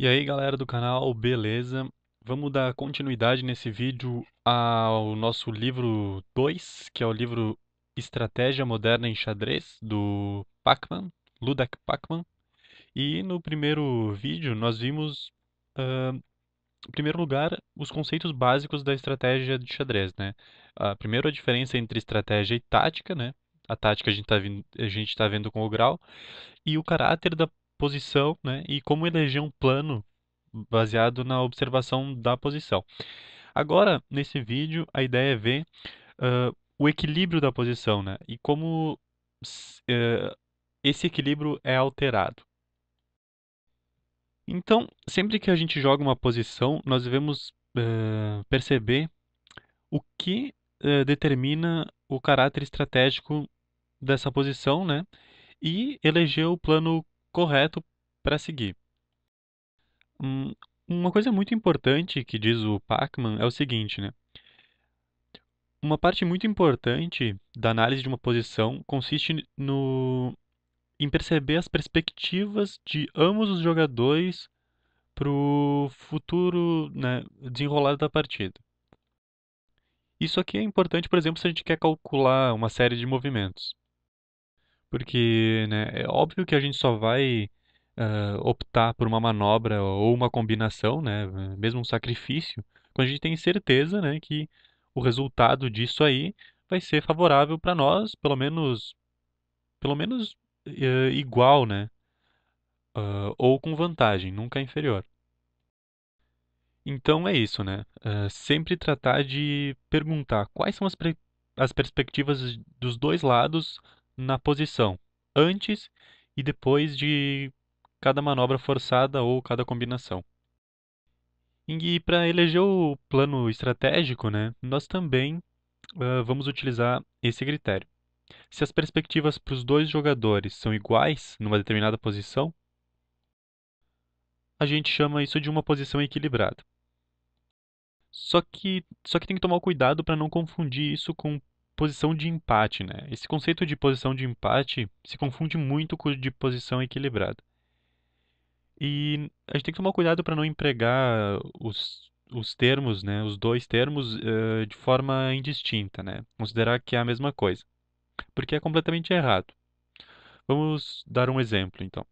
E aí galera do canal, beleza? Vamos dar continuidade nesse vídeo ao nosso livro 2, que é o livro Estratégia Moderna em Xadrez, do Pacman, Ludak Pacman. E no primeiro vídeo nós vimos, uh, em primeiro lugar, os conceitos básicos da estratégia de xadrez. Né? Uh, primeiro a diferença entre estratégia e tática, né? a tática a gente está tá vendo com o grau, e o caráter da posição né, e como eleger um plano baseado na observação da posição. Agora, nesse vídeo, a ideia é ver uh, o equilíbrio da posição né, e como uh, esse equilíbrio é alterado. Então, sempre que a gente joga uma posição, nós devemos uh, perceber o que eh, determina o caráter estratégico dessa posição, né? E eleger o plano correto para seguir. Hum, uma coisa muito importante que diz o Pacman é o seguinte, né? Uma parte muito importante da análise de uma posição consiste no em perceber as perspectivas de ambos os jogadores para o futuro né, Desenrolado da partida. Isso aqui é importante, por exemplo, se a gente quer calcular uma série de movimentos. Porque, né, é óbvio que a gente só vai ah, optar por uma manobra ou uma combinação, né, mesmo um sacrifício, quando a gente tem certeza, né, que o resultado disso aí vai ser favorável para nós, pelo menos, pelo menos eh, igual, né, ah, ou com vantagem, nunca inferior. Então é isso, né? Ah, sempre tratar de perguntar quais são as, pre- as perspectivas dos dois lados na posição antes e depois de cada manobra forçada ou cada combinação. E para eleger o plano estratégico, né, nós também uh, vamos utilizar esse critério. Se as perspectivas para os dois jogadores são iguais numa determinada posição, a gente chama isso de uma posição equilibrada. Só que, só que tem que tomar cuidado para não confundir isso com posição de empate, né? Esse conceito de posição de empate se confunde muito com o de posição equilibrada. E a gente tem que tomar cuidado para não empregar os, os termos, né? Os dois termos uh, de forma indistinta, né? Considerar que é a mesma coisa, porque é completamente errado. Vamos dar um exemplo, então.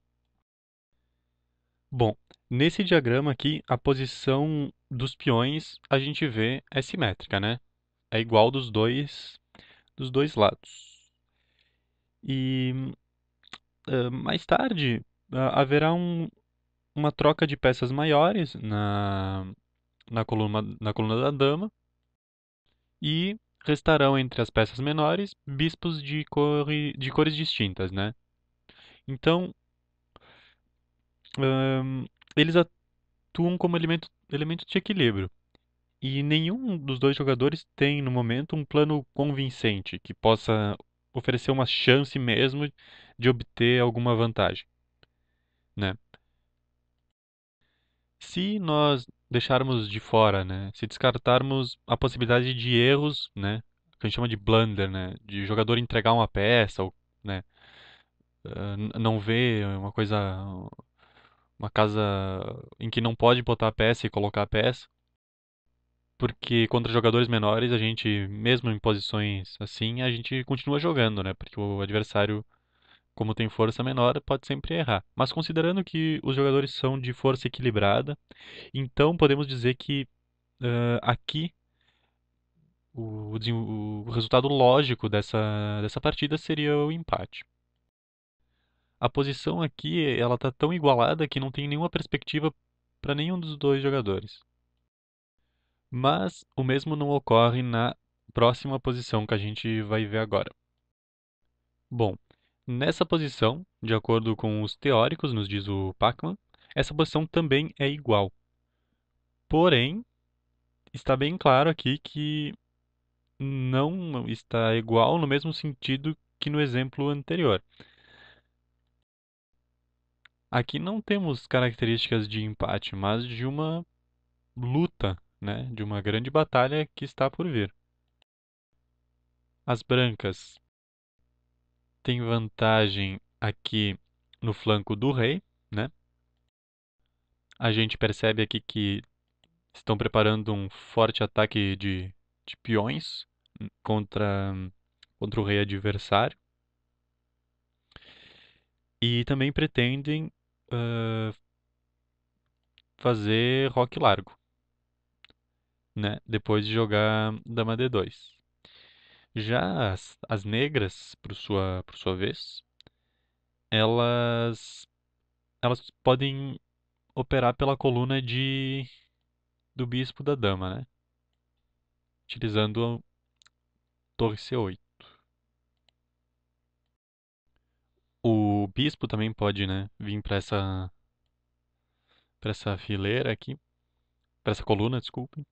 Bom, nesse diagrama aqui, a posição dos peões a gente vê é simétrica, né? É igual dos dois dos dois lados. E uh, mais tarde uh, haverá um, uma troca de peças maiores na, na, coluna, na coluna da dama e restarão entre as peças menores bispos de, cor, de cores distintas, né? Então, um, eles atuam como elemento, elemento de equilíbrio. E nenhum dos dois jogadores tem, no momento, um plano convincente que possa oferecer uma chance mesmo de obter alguma vantagem. Né? Se nós deixarmos de fora, né, se descartarmos a possibilidade de erros, né, que a gente chama de blunder, né, de jogador entregar uma peça ou, né, ah, não ver uma coisa uma casa em que não pode botar a peça e colocar a peça, porque contra jogadores menores, a gente, mesmo em posições assim, a gente continua jogando, né? Porque o adversário, como tem força menor, pode sempre errar. Mas considerando que os jogadores são de força equilibrada, então podemos dizer que uh, aqui o, o, o, resultado lógico dessa, dessa partida seria o empate. A posição aqui ela tá tão igualada que não tem nenhuma perspectiva para nenhum dos dois jogadores. Mas o mesmo não ocorre na próxima posição que a gente vai ver agora. Bom, nessa posição, de acordo com os teóricos, nos diz o Pacman, essa posição também é igual. Porém, está bem claro aqui que não está igual no mesmo sentido que no exemplo anterior. Aqui não temos características de empate, mas de uma luta né, de uma grande batalha que está por vir. As brancas têm vantagem aqui no flanco do rei, né? A gente percebe aqui que estão preparando um forte ataque de, de peões contra, contra o rei adversário. E também pretendem uh, fazer rock largo né? Depois de jogar dama d2. Já as, as negras, por sua, por sua vez, elas, elas podem operar pela coluna de do bispo da dama, né? Utilizando torre c8. O bispo também pode, né, vir para essa para essa fileira aqui, para essa coluna, desculpe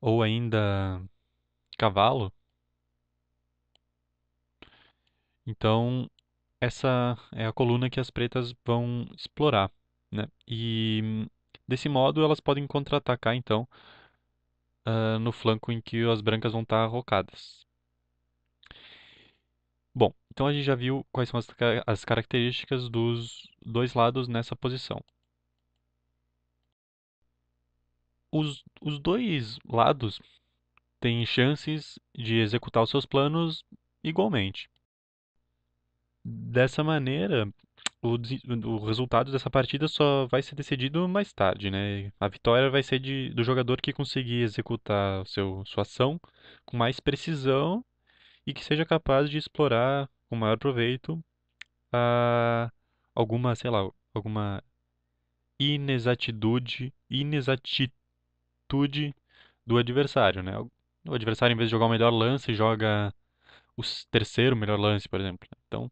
ou ainda cavalo. Então, essa é a coluna que as pretas vão explorar, né? E desse modo elas podem contra-atacar então uh, no flanco em que as brancas vão estar arrocadas. Bom, então a gente já viu quais são as, as características dos dois lados nessa posição. os, os dois lados têm chances de executar os seus planos igualmente. Dessa maneira, o, o resultado dessa partida só vai ser decidido mais tarde, né? A vitória vai ser de, do jogador que conseguir executar seu, sua ação com mais precisão e que seja capaz de explorar com maior proveito a, ah, alguma, sei lá, alguma inexatitude, inexatitude virtude do adversário, né? O adversário, em vez de jogar o melhor lance, joga o terceiro melhor lance, por exemplo. Né? Então,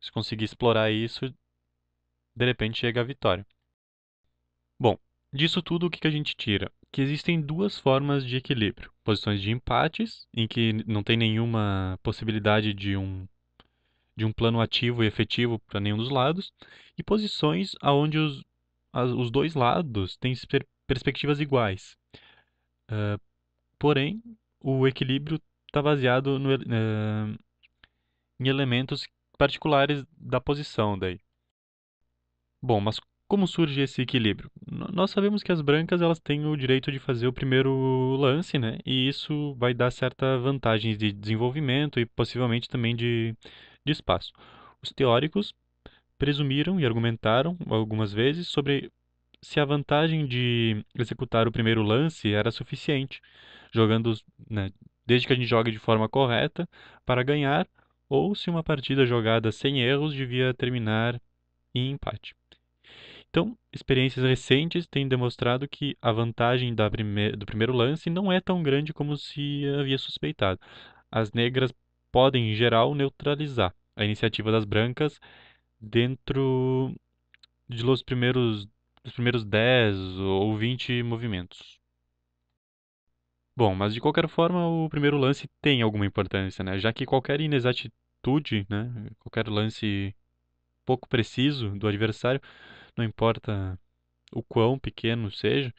se conseguir explorar isso, de repente chega a vitória. Bom, disso tudo o que a gente tira? Que existem duas formas de equilíbrio: posições de empates, em que não tem nenhuma possibilidade de um de um plano ativo e efetivo para nenhum dos lados, e posições onde os, os dois lados têm perspectivas iguais. Uh, porém, o equilíbrio está baseado no, uh, em elementos particulares da posição daí. Bom, mas como surge esse equilíbrio? N nós sabemos que as brancas elas têm o direito de fazer o primeiro lance, né? E isso vai dar certa vantagens de desenvolvimento e possivelmente também de, de espaço. Os teóricos presumiram e argumentaram algumas vezes sobre se a vantagem de executar o primeiro lance era suficiente, jogando, né, desde que a gente jogue de forma correta para ganhar, ou se uma partida jogada sem erros devia terminar em empate. Então, experiências recentes têm demonstrado que a vantagem prime do primeiro lance não é tão grande como se havia suspeitado. As negras podem, em geral, neutralizar a iniciativa das brancas dentro de los primeiros dos primeiros 10 ou 20 movimentos. Bom, mas de qualquer forma, o primeiro lance tem alguma importância, né? Já que qualquer inexatitude, né? qualquer lance pouco preciso do adversário, não importa o quão pequeno seja,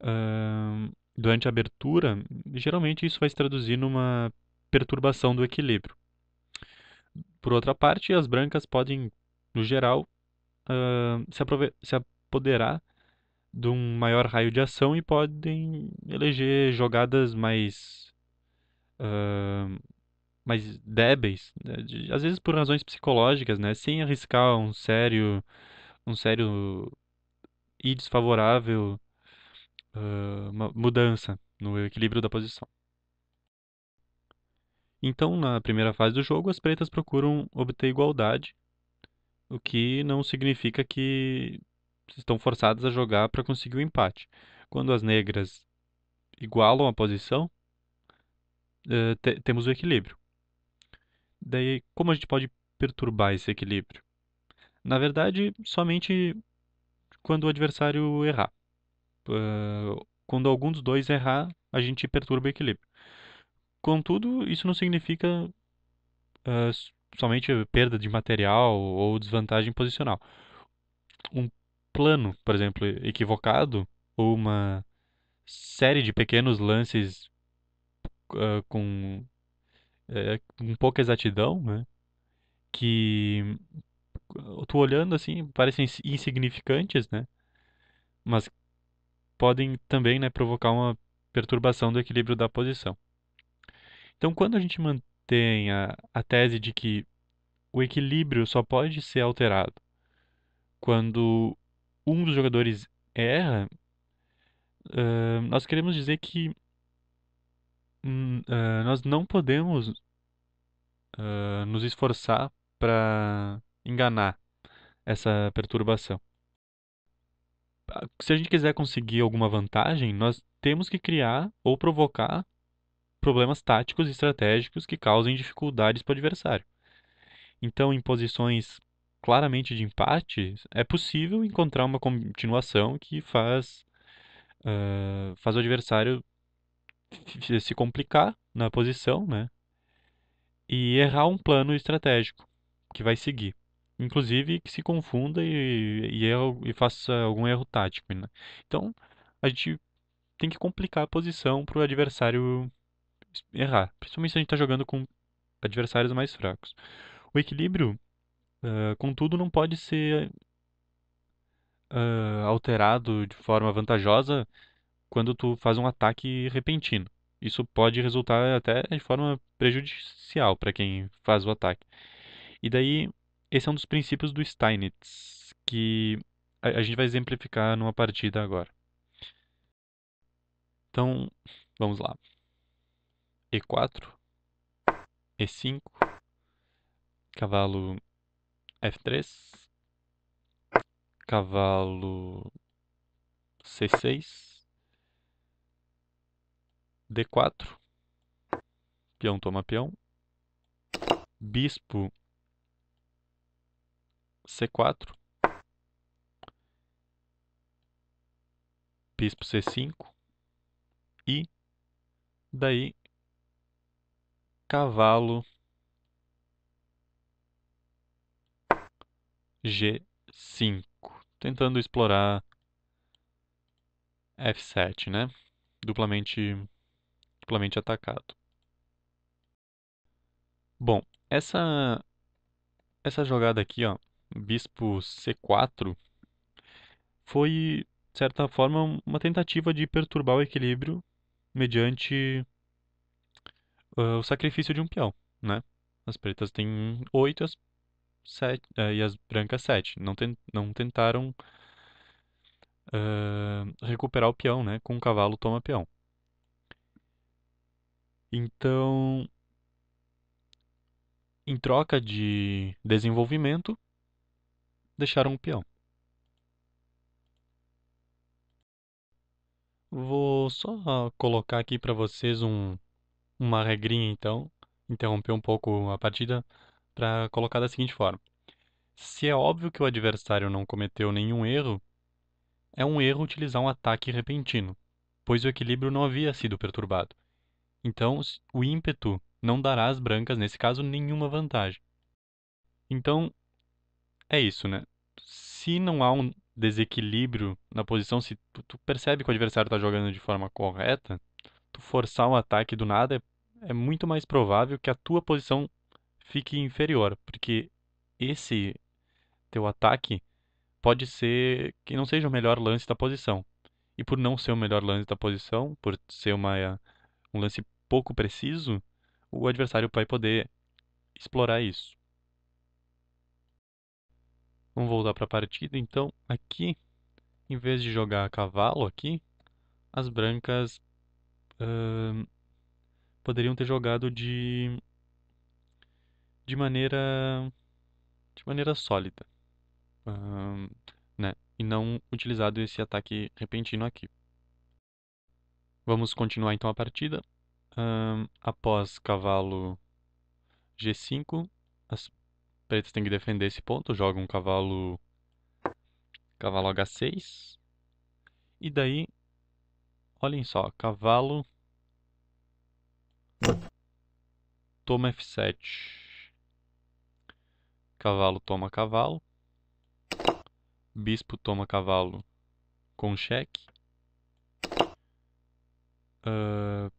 uh, durante a abertura, geralmente isso vai se traduzir numa perturbação do equilíbrio. Por outra parte, as brancas podem, no geral, uh, se, aprove se apoderar de um maior raio de ação e podem eleger jogadas mais uh, mais débeis, né? de, às vezes por razões psicológicas, né? sem arriscar um sério um sério e desfavorável uh, mudança no equilíbrio da posição. Então, na primeira fase do jogo, as pretas procuram obter igualdade, o que não significa que estão forçadas a jogar para conseguir o um empate. Quando as negras igualam a posição, uh, te temos o equilíbrio. Daí, como a gente pode perturbar esse equilíbrio? Na verdade, somente quando o adversário errar. Uh, quando algum dos dois errar, a gente perturba o equilíbrio. Contudo, isso não significa uh, somente perda de material ou desvantagem posicional. Um plano, por exemplo, equivocado, ou uma série de pequenos lances uh, com, uh, com pouca exatidão, né? Que tu olhando assim parecem insignificantes, né? Mas podem também né, provocar uma perturbação do equilíbrio da posição. Então, quando a gente mantém a, a tese de que o equilíbrio só pode ser alterado quando um dos jogadores erra, uh, nós queremos dizer que uh, nós não podemos uh, nos esforçar para enganar essa perturbação. Ah, se a gente quiser conseguir alguma vantagem, nós temos que criar ou provocar problemas táticos e estratégicos que causem dificuldades para o adversário. Então, em posições claramente de empate, é possível encontrar uma continuação que faz, uh, faz o adversário se complicar na posição, né? E errar um plano estratégico que vai seguir. Inclusive que se confunda e, e, e faça algum erro tático. Né? Então, a gente tem que complicar a posição para o adversário errar. Principalmente se a gente está jogando com adversários mais fracos. O equilíbrio ah, contudo, não pode ser uh, alterado de forma vantajosa quando tu faz um ataque repentino. Isso pode resultar até de forma prejudicial para quem faz o ataque. E daí, esse é um dos princípios do Steinitz, que a, a gente vai exemplificar numa partida agora. Então, vamos lá. E4, E5, cavalo F3. Cavalo C6. D4. Peão toma peão. Bispo C4. Bispo C5. E daí cavalo G5, tentando explorar F7, né? Duplamente, duplamente atacado. Bom, essa, essa jogada aqui, ó, bispo C4, foi, de certa forma, uma tentativa de perturbar o equilíbrio mediante uh, o sacrifício de um peão, né? As pretas têm oito, as 7 eh, e as brancas 7. Não, ten, não tentaram uh, recuperar o peão, né? Com o cavalo toma peão. Então, em troca de desenvolvimento, deixaram o peão. Vou só colocar aqui para vocês um, uma regrinha, então, interromper um pouco a partida para colocar da seguinte forma: se é óbvio que o adversário não cometeu nenhum erro, é um erro utilizar um ataque repentino, pois o equilíbrio não havia sido perturbado. Então, o ímpeto não dará às brancas, nesse caso, nenhuma vantagem. Então, é isso, né? Se não há um desequilíbrio na posição, se tu, tu percebe que o adversário está jogando de forma correta, tu forçar um ataque do nada é, é muito mais provável que a tua posição fique inferior, porque esse teu ataque pode ser que não seja o melhor lance da posição. E por não ser o melhor lance da posição, por ser uma, um lance pouco preciso, o adversário vai poder explorar isso. Vamos voltar para a partida, então aqui, em vez de jogar a cavalo aqui, as brancas uh, poderiam ter jogado de de maneira de maneira sólida, um, né? E não utilizado esse ataque repentino aqui. Vamos continuar então a partida. Um, após cavalo G5, as pretas têm que defender esse ponto. Jogam um cavalo cavalo H6 e daí, olhem só, cavalo toma F7. Cavalo toma cavalo. Bispo toma cavalo com cheque. Uh...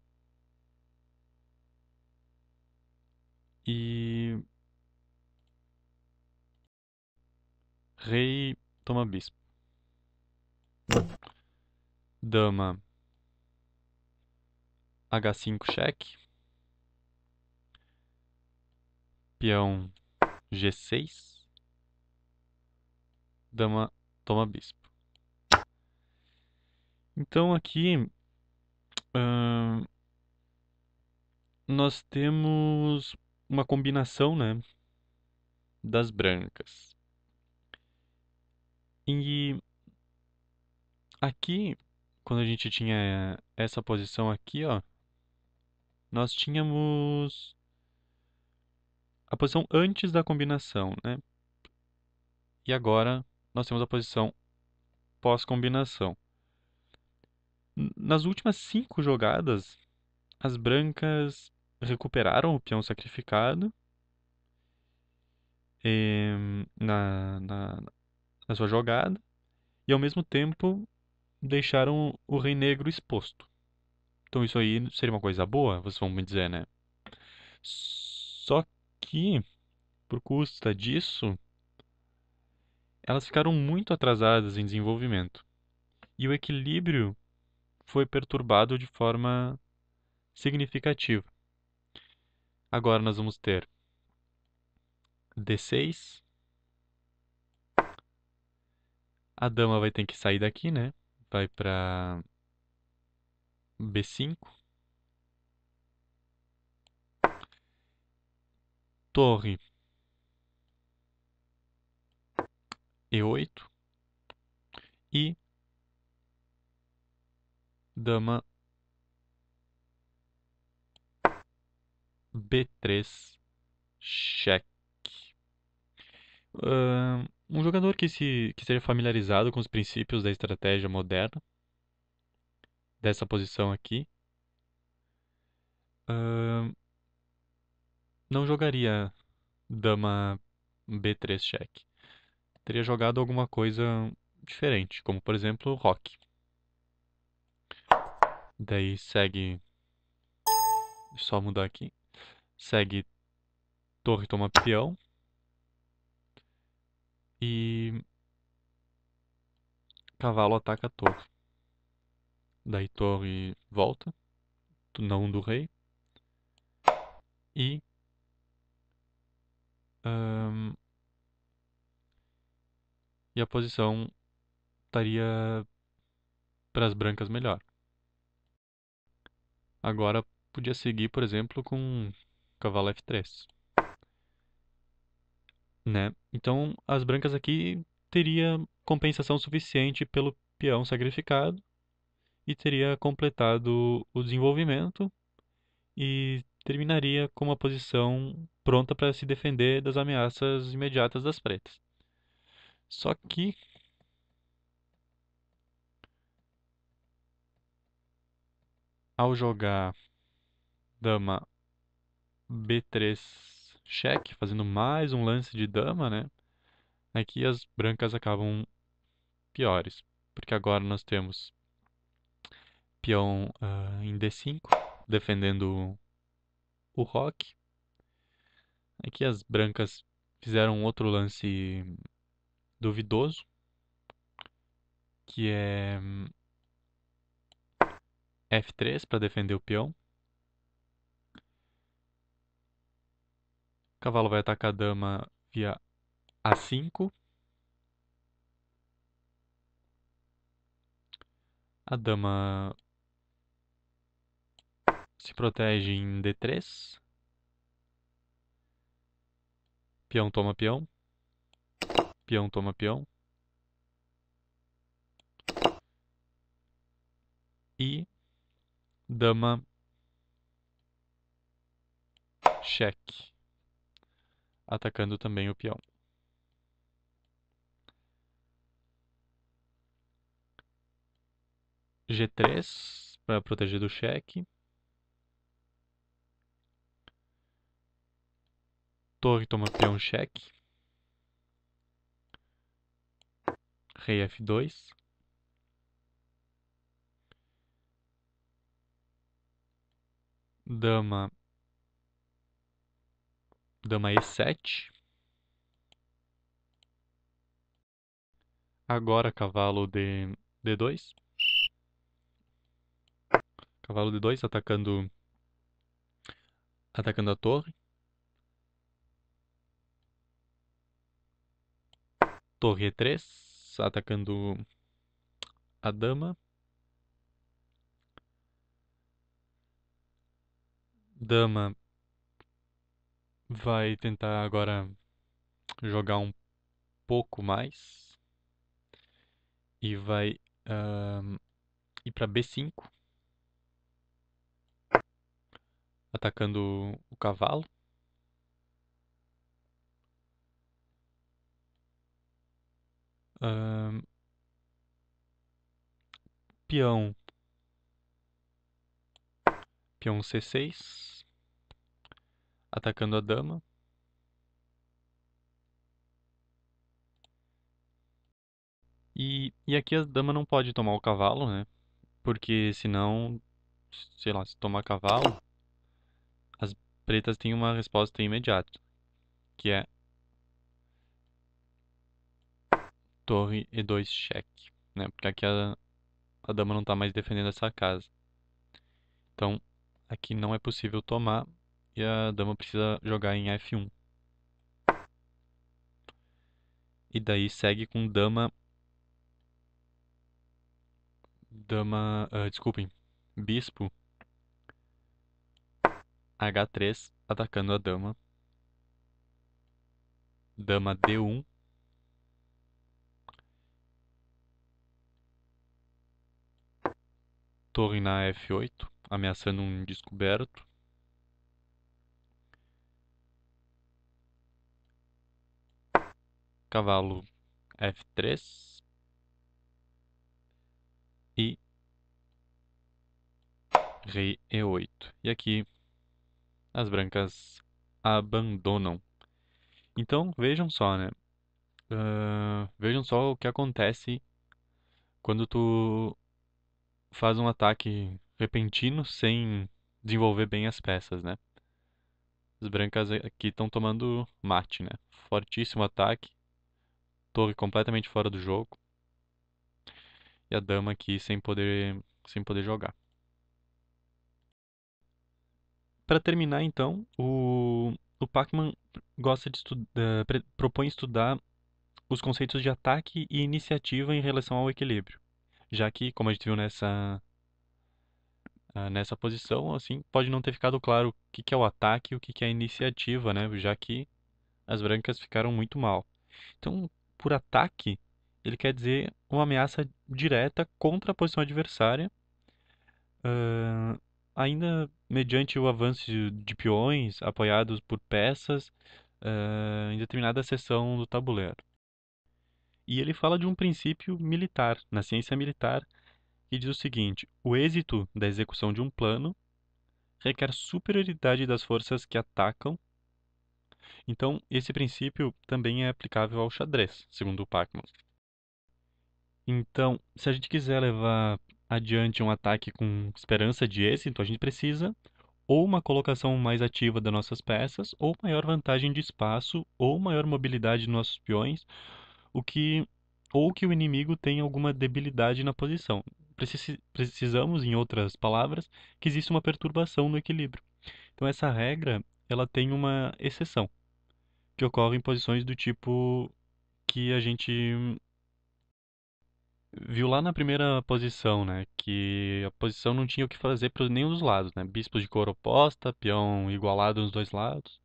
E. Rei toma bispo. Dama. H5 cheque. Peão G6. Dama toma bispo. Então aqui uh, nós temos uma combinação né, das brancas. E aqui, quando a gente tinha essa posição aqui, ó, nós tínhamos a posição antes da combinação, né? E agora nós temos a posição pós-combinação. Nas últimas cinco jogadas, as brancas recuperaram o peão sacrificado e, eh, na, na, na sua jogada e, ao mesmo tempo, deixaram o rei negro exposto. Então isso aí seria uma coisa boa, vocês vão me dizer, né? Só que, por custa disso, elas ficaram muito atrasadas em desenvolvimento. E o equilíbrio foi perturbado de forma significativa. Agora nós vamos ter D6. A dama vai ter que sair daqui, né? Vai para B5. torre e8 e dama b3 cheque. Uh, um jogador que, se, que seja familiarizado com os princípios da estratégia moderna, dessa posição aqui, uh, não jogaria dama B3 cheque. Teria jogado alguma coisa diferente, como por exemplo, rock. Daí segue só mudar aqui. Segue torre toma peão. E cavalo ataca a torre. Daí torre volta, não do rei. E um, e a posição estaria para as brancas melhor. Agora podia seguir, por exemplo, com cavalo F3. Né? Então, as brancas aqui teria compensação suficiente pelo peão sacrificado e teria completado o desenvolvimento e terminaria com uma posição pronta para se defender das ameaças imediatas das pretas. Só que ao jogar dama B3 cheque, fazendo mais um lance de dama, né? Aqui é as brancas acabam piores, porque agora nós temos peão uh, em D5, defendendo o rock. Aqui as brancas fizeram outro lance duvidoso, que é F3 para defender o peão. O cavalo vai atacar a dama via A5. A dama se protege em D3. Peão toma peão. Peão toma peão. E dama cheque, atacando também o peão. G3 para proteger do cheque. torre toma peão cheque. Rei F2. Dama. Dama E7. Agora cavalo D, D2. Cavalo D2 atacando atacando a torre. Torre 3, atacando a dama. Dama vai tentar agora jogar um pouco mais e vai uh, ir para B5, atacando o cavalo. peão. Peão C6. Atacando a dama. E, e aqui a dama não pode tomar o cavalo, né? Porque senão, sei lá, se tomar cavalo, as pretas têm uma resposta imediata, que é torre e2 cheque, né? Porque aqui a, a dama não está mais defendendo essa casa. Então, aqui não é possível tomar e a dama precisa jogar em f1. E daí segue com dama... Dama... Uh, desculpem. Bispo. H3, atacando a dama. Dama D1, torre na F8, ameaçando um descoberto. Cavalo F3 e Rei E8. E aqui as brancas abandonam. Então vejam só, né? Uh, vejam só o que acontece quando tu faz um ataque repentino sem desenvolver bem as peças, né? As brancas aqui estão tomando mate, né? Fortíssimo ataque. Torre completamente fora do jogo. E a dama aqui sem poder, sem poder jogar. Para terminar, então, o, o Pac-Man gosta de estudar, eh, propõe estudar os conceitos de ataque e iniciativa em relação ao equilíbrio já que, como a gente viu nessa, ah, nessa posição, assim, pode não ter ficado claro o que, é o ataque e o que, que é a iniciativa, né? Já que as brancas ficaram muito mal. Então, por ataque, ele quer dizer uma ameaça direta contra a posição adversária, uh, ainda mediante o avanço de peões apoiados por peças uh, em determinada seção do tabuleiro. E ele fala de um princípio militar, na ciência militar, que diz o seguinte: o êxito da execução de um plano requer superioridade das forças que atacam. Então, esse princípio também é aplicável ao xadrez, segundo o Pacman. Então, se a gente quiser levar adiante um ataque com esperança de êxito, a gente precisa ou uma colocação mais ativa das nossas peças, ou maior vantagem de espaço, ou maior mobilidade dos nossos peões, o que ou que o inimigo tem alguma debilidade na posição. Precisamos, em outras palavras, que exista uma perturbação no equilíbrio. Então essa regra, ela tem uma exceção, que ocorre em posições do tipo que a gente viu lá na primeira posição, né, que a posição não tinha o que fazer para nenhum dos lados, né, bispo de cor oposta, peão igualado nos dois lados.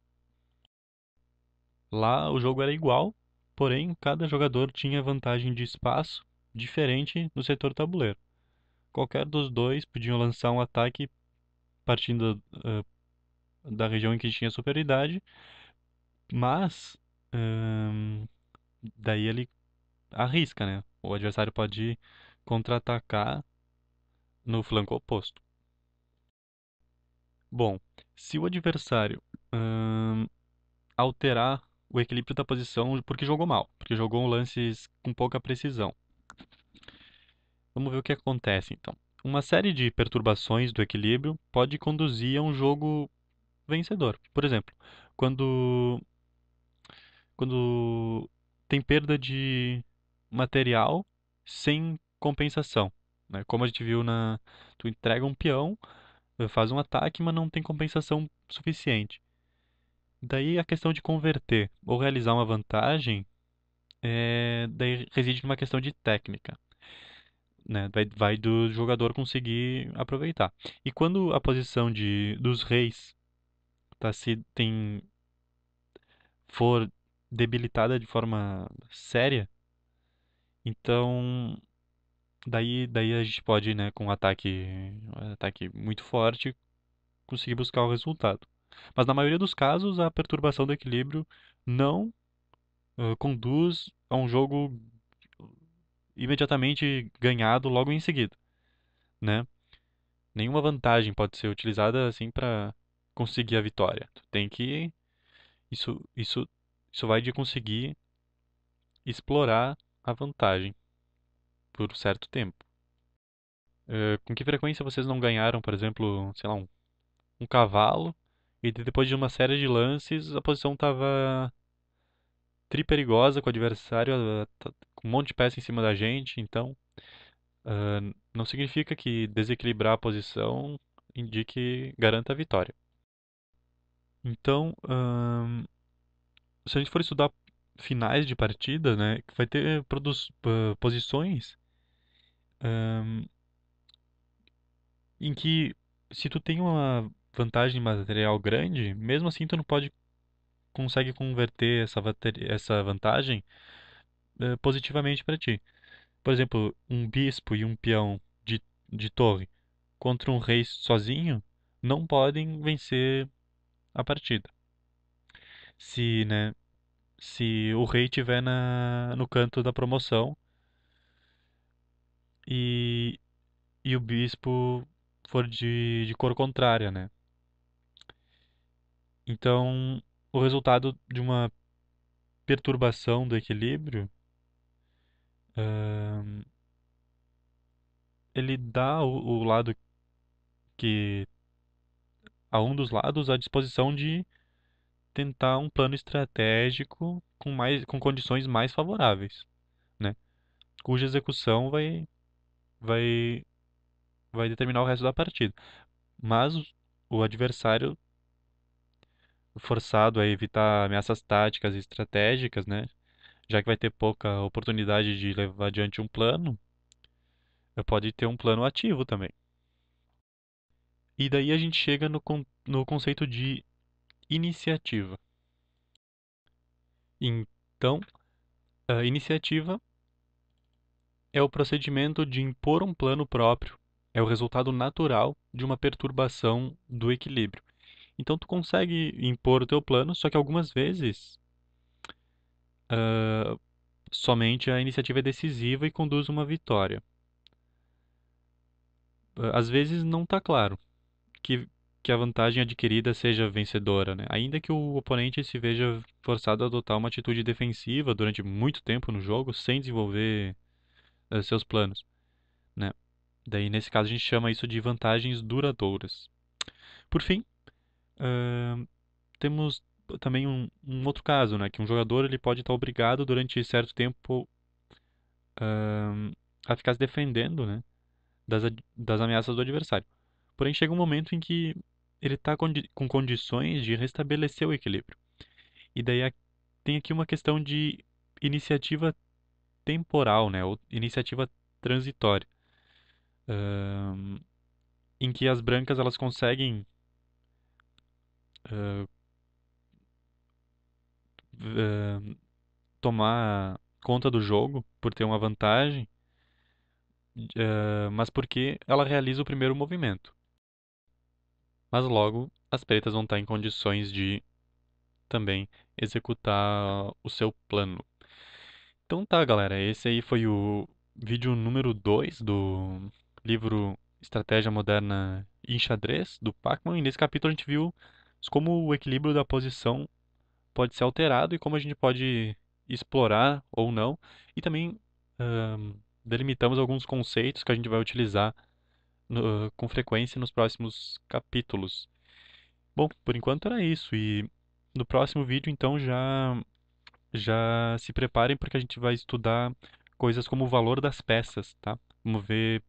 Lá o jogo era igual, Porém, cada jogador tinha vantagem de espaço diferente no setor tabuleiro. Qualquer dos dois podia lançar um ataque partindo uh, da região em que tinha superioridade, mas um, ah, daí ele arrisca, né? O adversário pode contra-atacar no flanco oposto. Bom, se o adversário ah, alterar o equilíbrio da posição porque jogou mal, porque jogou lances com pouca precisão. Vamos ver o que acontece então. Uma série de perturbações do equilíbrio pode conduzir a um jogo vencedor. Por exemplo, quando quando tem perda de material sem compensação, né? Como a gente viu na tu entrega um peão, faz um ataque, mas não tem compensação suficiente. Daí a questão de converter ou realizar uma vantagem, é, daí reside numa questão de técnica. Né? Vai, vai do jogador conseguir aproveitar. E quando a posição de, dos reis tá, se tem, for debilitada de forma séria, então daí, daí a gente pode, né, com um ataque, um ataque muito forte, conseguir buscar o resultado. Mas na maioria dos casos, a perturbação do equilíbrio não uh, conduz a um jogo imediatamente ganhado logo em seguida, né? Nenhuma vantagem pode ser utilizada assim para conseguir a vitória. Tu tem que isso isso isso vai de conseguir explorar a vantagem por certo tempo. Uh, com que frequência vocês não ganharam, por exemplo, sei lá, um, um cavalo e depois de uma série de lances, a posição estava triperigosa com o adversário, tá, com um monte de peça em cima da gente, então uh, não significa que desequilibrar a posição indique garanta a vitória. Então, uh, se a gente for estudar finais de partida, né, vai ter uh, posições em que se tu tem uma vantagem material grande, mesmo assim tu não pode consegue converter essa essa vantagem eh, positivamente para ti. Por exemplo, um bispo e um peão de, de torre contra um rei sozinho não podem vencer a partida. Se, né, se o rei tiver na, no canto da promoção e, e o bispo for de, de cor contrária, né? Então, o resultado de uma perturbação do equilíbrio uh, ele dá o, o, lado que a um dos lados a disposição de tentar um plano estratégico com mais com condições mais favoráveis, né? Cuja execução vai vai vai determinar o resto da partida. Mas o adversário forçado a evitar ameaças táticas e estratégicas, né? Já que vai ter pouca oportunidade de levar adiante um plano, pode ter um plano ativo também. E daí a gente chega no, con no conceito de iniciativa. Então, a iniciativa é o procedimento de impor um plano próprio, é o resultado natural de uma perturbação do equilíbrio. Então tu consegue impor o teu plano, só que algumas vezes uh, somente a iniciativa é decisiva e conduz uma vitória. Ah, às vezes não está claro que, que a vantagem adquirida seja vencedora, né? ainda que o oponente se veja forçado a adotar uma atitude defensiva durante muito tempo no jogo sem desenvolver uh, seus planos. Né? Daí, nesse caso, a gente chama isso de vantagens duradouras. Por fim, uh, temos também um, um, outro caso, né? Que um jogador ele pode estar obrigado durante certo tempo uh, a ficar se defendendo, né? Das, das ameaças do adversário. Porém, chega um momento em que ele está condi com condições de restabelecer o equilíbrio. E daí tem aqui uma questão de iniciativa temporal, né? Ou iniciativa transitória. Uh, em que as brancas elas conseguem eh, eh, tomar conta do jogo por ter uma vantagem, uh, mas porque ela realiza o primeiro movimento. Mas logo as pretas vão estar em condições de também executar o seu plano. Então tá, galera, esse aí foi o vídeo número 2 do livro Estratégia Moderna em Xadrez, do Pacman, e nesse capítulo a gente viu como o equilíbrio da posição pode ser alterado e como a gente pode explorar ou não. E também um, delimitamos alguns conceitos que a gente vai utilizar no, com frequência nos próximos capítulos. Bom, por enquanto era isso. E no próximo vídeo, então, já, já se preparem porque a gente vai estudar coisas como o valor das peças, tá? Vamos ver,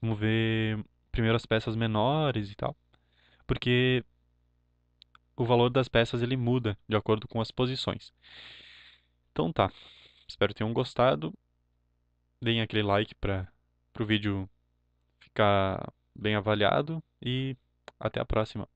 vamos ver primeiro as peças menores e tal. Porque o valor das peças ele muda de acordo com as posições. Então tá. Espero que tenham gostado. Deem aquele like para o vídeo ficar bem avaliado e até a próxima.